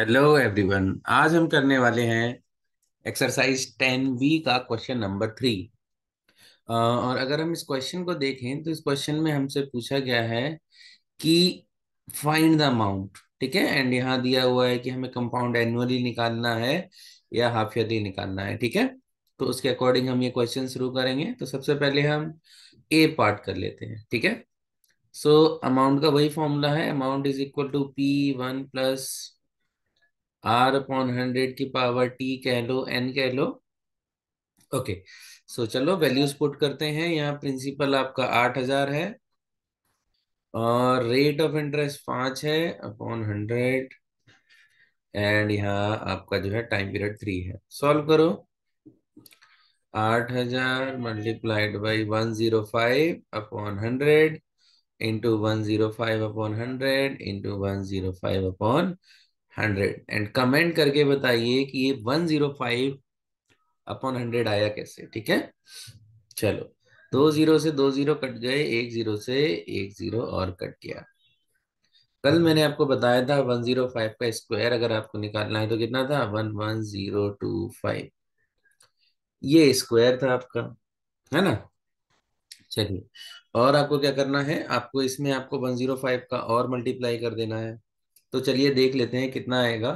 hello everyone आज हम करने वाले हैं एक्सरसाइज टेन बी का क्वेश्चन नंबर थ्री और अगर हम इस क्वेश्चन को देखें तो इस क्वेश्चन में हमसे पूछा गया है कि फाइंड द अमाउंट ठीक है एंड यहाँ दिया हुआ है कि हमें कंपाउंड एनुअली निकालना है या हाफ ईयरली निकालना है ठीक है तो उसके अकॉर्डिंग हम ये क्वेश्चन शुरू करेंगे तो सबसे पहले हम ए पार्ट कर लेते हैं ठीक है सो अमाउंट का वही फॉर्मूला है amount is equal to P one plus R upon hundred की पावर टी कह लो एन कह लो ओके सो चलो वैल्यूज पुट करते हैं यहाँ प्रिंसिपल आपका आठ हजार है और रेट ऑफ इंटरेस्ट पांच है अपॉन हंड्रेड एंड यहाँ आपका जो है टाइम पीरियड थ्री है सॉल्व करो आठ हजार multiplied by one zero five upon hundred into one zero five upon hundred into one zero five upon hundred and comment करके बताइए कि ये one zero five upon hundred आया कैसे ठीक है चलो दो जीरो से दो जीरो कट गए एक जीरो से एक जीरो और कट गया कल मैंने आपको बताया था वन जीरो फाइव का स्क्वायर अगर आपको निकालना है तो कितना था one one zero two five ये स्क्वायर था आपका है ना चलिए और आपको क्या करना है आपको इसमें आपको 105 का और मल्टीप्लाई कर देना है तो चलिए देख लेते हैं कितना आएगा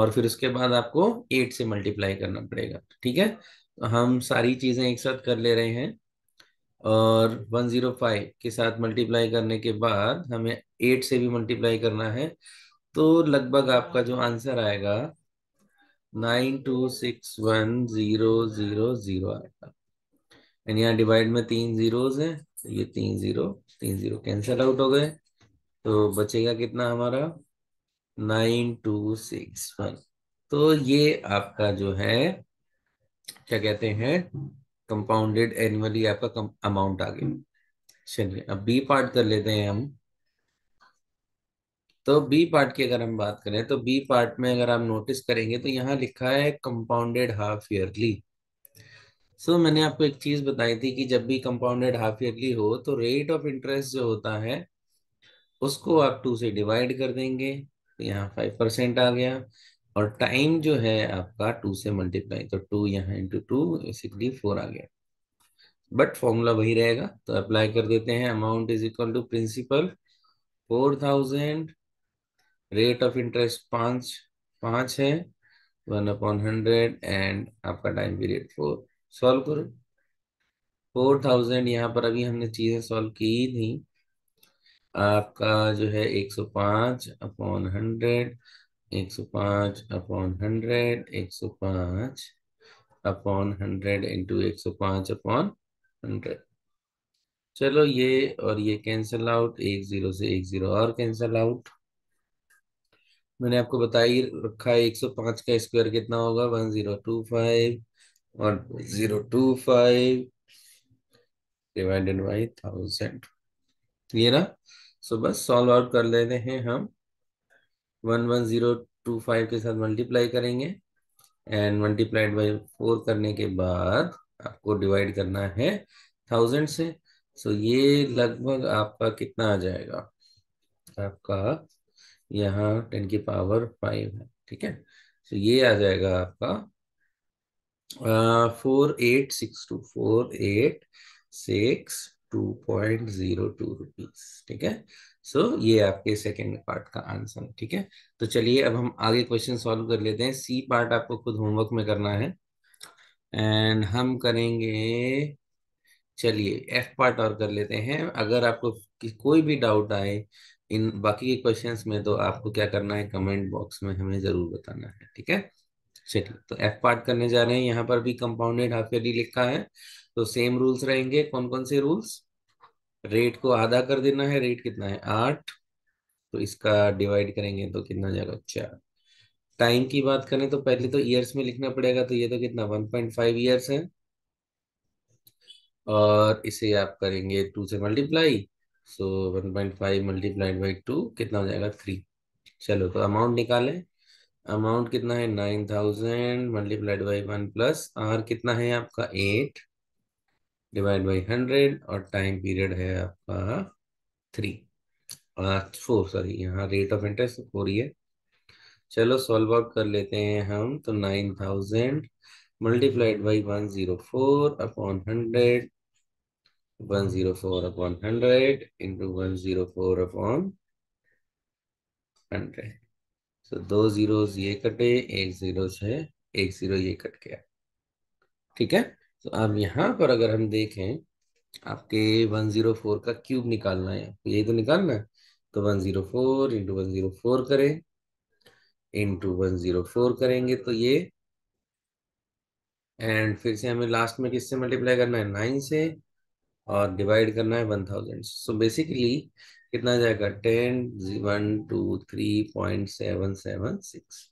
और फिर उसके बाद आपको 8 से मल्टीप्लाई करना पड़ेगा ठीक है तो हम सारी चीज़ें एक साथ कर ले रहे हैं और 105 के साथ मल्टीप्लाई करने के बाद हमें 8 से भी मल्टीप्लाई करना है तो लगभग आपका जो आंसर आएगा nine two six one zero zero zero आएगा एंड यहाँ डिवाइड में तीन जीरोज हैं तो ये तीन जीरो तीन जीरो कैंसल आउट हो गए तो बचेगा कितना हमारा नाइन टू सिक्स वन तो ये आपका जो है क्या कहते हैं कंपाउंडेड एनुअली आपका अमाउंट आ गया चलिए अब बी पार्ट कर लेते हैं हम तो बी पार्ट की अगर हम बात करें तो बी पार्ट में अगर आप नोटिस करेंगे तो यहाँ लिखा है कंपाउंडेड हाफ ईयरली सो मैंने आपको एक चीज बताई थी कि जब भी कंपाउंडेड हाफ ईयरली हो तो रेट ऑफ इंटरेस्ट जो होता है उसको आप टू से डिवाइड कर देंगे तो यहाँ फाइव परसेंट आ गया और टाइम जो है आपका टू से मल्टीप्लाई तो टू यहाँ इंटू टू बेसिकली फोर आ गया बट फॉर्मूला वही रहेगा तो अप्लाई कर देते हैं amount is equal to principal four thousand rate of interest पांच पांच है वन अपॉन हंड्रेड एंड आपका टाइम पीरियड फोर सॉल्व करो फोर थाउजेंड यहाँ पर अभी हमने चीजें सॉल्व की थी आपका जो है एक सौ पांच अपॉन हंड्रेड एक सौ पांच अपॉन हंड्रेड एक सौ पांच अपॉन हंड्रेड इंटू एक सौ पांच अपॉन हंड्रेड चलो ये और ये कैंसिल आउट एक जीरो से एक जीरो और कैंसिल आउट मैंने आपको बता ही रखा है एक सौ पांच का स्क्वायर कितना होगा वन जीरो टू फाइव और zero two five divided by thousand ये ना सो बस सॉल्व आउट कर लेते हैं हम one one zero two five के साथ मल्टीप्लाई करेंगे एंड मल्टीप्लाइड बाई फोर करने के बाद आपको डिवाइड करना है थाउजेंड से सो so ये लगभग आपका कितना आ जाएगा आपका यहाँ टेन की पावर फाइव है ठीक है तो ये आ जाएगा आपका four eight six two four eight six two point zero two rupees ठीक है सो so, ये आपके सेकेंड पार्ट का आंसर ठीक है तो चलिए अब हम आगे क्वेश्चन सॉल्व कर लेते हैं सी पार्ट आपको खुद होमवर्क में करना है एंड हम करेंगे चलिए एफ पार्ट और कर लेते हैं अगर आपको कोई भी डाउट आए इन बाकी के क्वेश्चंस में तो आपको क्या करना है कमेंट बॉक्स में हमें जरूर बताना है ठीक है चलिए तो एफ पार्ट करने जा रहे हैं यहाँ पर भी कंपाउंडेड हाफ ईयरली लिखा है तो सेम रूल्स रहेंगे कौन कौन से रूल्स रेट को आधा कर देना है रेट कितना है आठ तो इसका डिवाइड करेंगे तो कितना जाएगा चार टाइम की बात करें तो पहले तो ईयर्स में लिखना पड़ेगा तो ये तो कितना वन पॉइंट फाइव ईयर्स है और इसे आप करेंगे टू से multiply so one point five multiplied by two कितना हो जाएगा थ्री चलो तो अमाउंट निकालें अमाउंट कितना है nine thousand multiplied by one plus R कितना है आपका एट डिवाइड बाई हंड्रेड और टाइम पीरियड है आपका थ्री फोर सॉरी यहाँ रेट ऑफ इंटरेस्ट हो रही है चलो सॉल्व आउट कर लेते हैं हम तो nine thousand multiplied by one zero four upon hundred hundred into one zero four upon hundred So दो zeros ये कटे एक जीरो से एक जीरो ये कट गया ठीक है तो अब यहाँ पर अगर हम देखें आपके वन जीरो फोर का क्यूब निकालना है आपको तो यही तो निकालना है तो four into one zero four करें इंटू वन जीरो फोर करेंगे तो ये एंड फिर से हमें लास्ट में किससे मल्टीप्लाई करना है नाइन से और डिवाइड करना है वन थाउजेंड सो बेसिकली कितना जाएगा ten one two three point seven seven six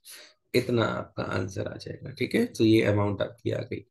इतना आपका आंसर आ जाएगा ठीक है तो ये अमाउंट आपकी आ गई